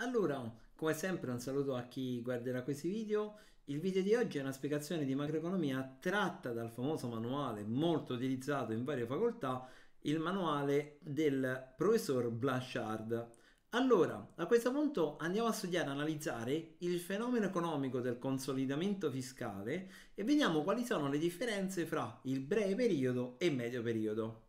Allora, come sempre un saluto a chi guarderà questi video. Il video di oggi è una spiegazione di macroeconomia tratta dal famoso manuale molto utilizzato in varie facoltà, il manuale del professor Blanchard. Allora, a questo punto andiamo a studiare e analizzare il fenomeno economico del consolidamento fiscale e vediamo quali sono le differenze fra il breve periodo e il medio periodo.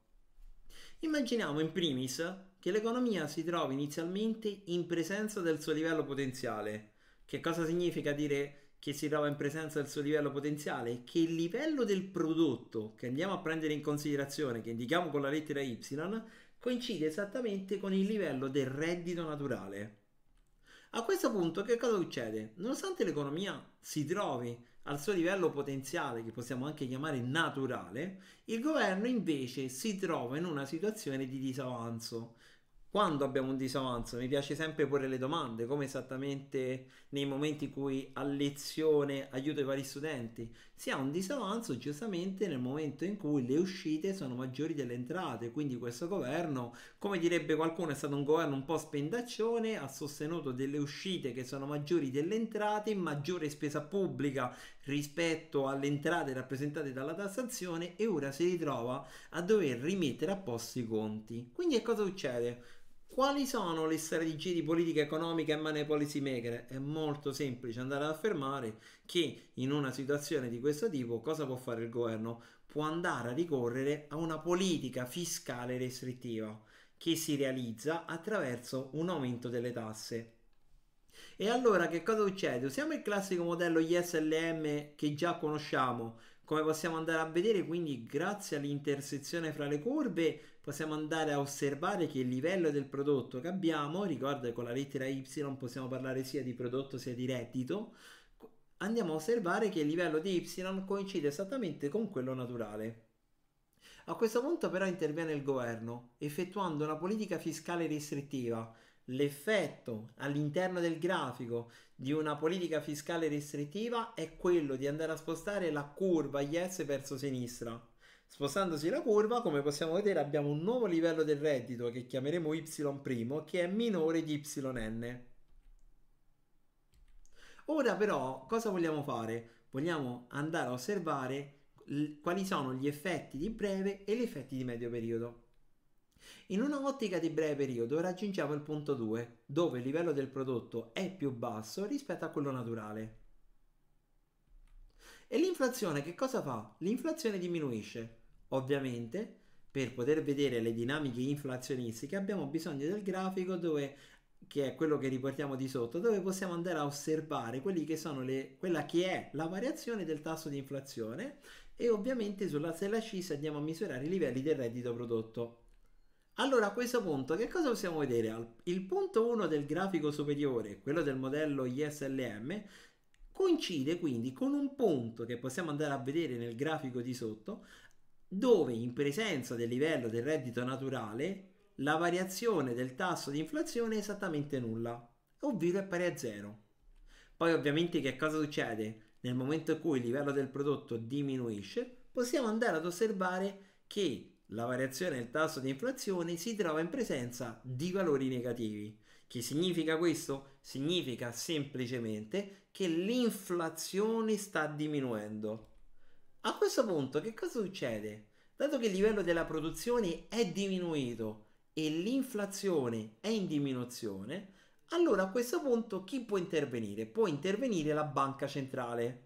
Immaginiamo in primis che l'economia si trovi inizialmente in presenza del suo livello potenziale. Che cosa significa dire che si trova in presenza del suo livello potenziale? Che il livello del prodotto che andiamo a prendere in considerazione, che indichiamo con la lettera Y, coincide esattamente con il livello del reddito naturale. A questo punto che cosa succede? Nonostante l'economia si trovi al suo livello potenziale, che possiamo anche chiamare naturale, il governo invece si trova in una situazione di disavanzo quando abbiamo un disavanzo mi piace sempre porre le domande, come esattamente nei momenti in cui a lezione aiuto i vari studenti. Si ha un disavanzo giustamente nel momento in cui le uscite sono maggiori delle entrate, quindi questo governo, come direbbe qualcuno, è stato un governo un po' spendaccione, ha sostenuto delle uscite che sono maggiori delle entrate, maggiore spesa pubblica rispetto alle entrate rappresentate dalla tassazione e ora si ritrova a dover rimettere a posto i conti. Quindi che cosa succede? Quali sono le strategie di politica economica e money policy maker? È molto semplice andare ad affermare che in una situazione di questo tipo cosa può fare il governo? Può andare a ricorrere a una politica fiscale restrittiva che si realizza attraverso un aumento delle tasse. E allora che cosa succede? Usiamo il classico modello ISLM che già conosciamo, come possiamo andare a vedere, quindi grazie all'intersezione fra le curve possiamo andare a osservare che il livello del prodotto che abbiamo, ricorda che con la lettera Y possiamo parlare sia di prodotto sia di reddito, andiamo a osservare che il livello di Y coincide esattamente con quello naturale. A questo punto però interviene il governo, effettuando una politica fiscale restrittiva, l'effetto all'interno del grafico di una politica fiscale restrittiva è quello di andare a spostare la curva IS verso sinistra. Spostandosi la curva, come possiamo vedere, abbiamo un nuovo livello del reddito che chiameremo Y', che è minore di YN. Ora però, cosa vogliamo fare? Vogliamo andare a osservare quali sono gli effetti di breve e gli effetti di medio periodo. In una ottica di breve periodo raggiungiamo il punto 2, dove il livello del prodotto è più basso rispetto a quello naturale. E l'inflazione che cosa fa? L'inflazione diminuisce. Ovviamente, per poter vedere le dinamiche inflazionistiche abbiamo bisogno del grafico dove, che è quello che riportiamo di sotto, dove possiamo andare a osservare che le, quella che è la variazione del tasso di inflazione e ovviamente sulla sella CIS andiamo a misurare i livelli del reddito prodotto. Allora a questo punto che cosa possiamo vedere? Il punto 1 del grafico superiore, quello del modello ISLM, coincide quindi con un punto che possiamo andare a vedere nel grafico di sotto, dove in presenza del livello del reddito naturale la variazione del tasso di inflazione è esattamente nulla, ovvero è pari a zero. Poi ovviamente che cosa succede? Nel momento in cui il livello del prodotto diminuisce, possiamo andare ad osservare che la variazione del tasso di inflazione si trova in presenza di valori negativi. Che significa questo? Significa semplicemente che l'inflazione sta diminuendo. A questo punto che cosa succede? Dato che il livello della produzione è diminuito e l'inflazione è in diminuzione, allora a questo punto chi può intervenire? Può intervenire la banca centrale.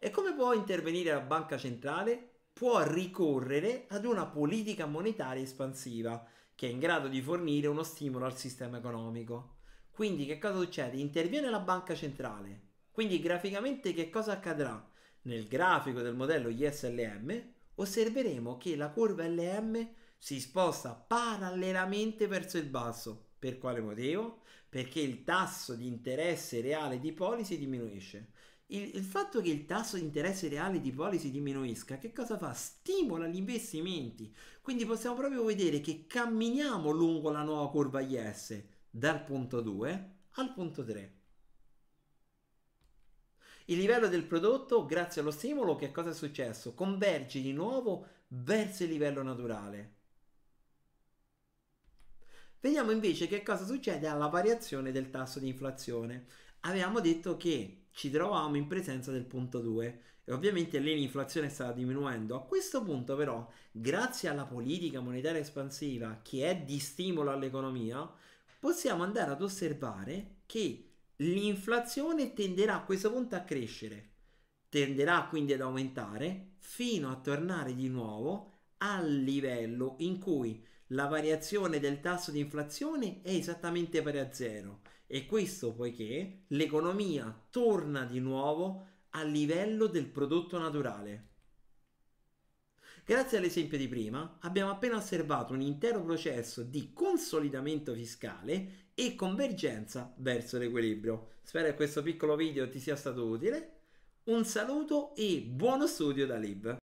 E come può intervenire la banca centrale? può ricorrere ad una politica monetaria espansiva che è in grado di fornire uno stimolo al sistema economico. Quindi che cosa succede? Interviene la banca centrale. Quindi graficamente che cosa accadrà? Nel grafico del modello ISLM osserveremo che la curva LM si sposta parallelamente verso il basso. Per quale motivo? Perché il tasso di interesse reale di policy diminuisce il, il, fatto che il tasso di interesse reale di policy diminuisca, che cosa fa? Stimola gli investimenti. Quindi possiamo proprio vedere che camminiamo lungo la nuova curva IS dal punto 2 al punto 3. Il livello del prodotto, grazie allo stimolo, che cosa è successo? Converge di nuovo verso il livello naturale. Vediamo invece che cosa succede alla variazione del tasso di inflazione. Avevamo detto che ci trovavamo in presenza del punto 2 e ovviamente lì l'inflazione stava diminuendo. A questo punto però, grazie alla politica monetaria espansiva che è di stimolo all'economia, possiamo andare ad osservare che l'inflazione tenderà a questo punto a crescere, tenderà quindi ad aumentare fino a tornare di nuovo al livello in cui la variazione del tasso di inflazione è esattamente pari a zero e questo poiché l'economia torna di nuovo a livello del prodotto naturale. Grazie all'esempio di prima abbiamo appena osservato un intero processo di consolidamento fiscale e convergenza verso l'equilibrio. Spero che questo piccolo video ti sia stato utile. Un saluto e buono studio da Lib.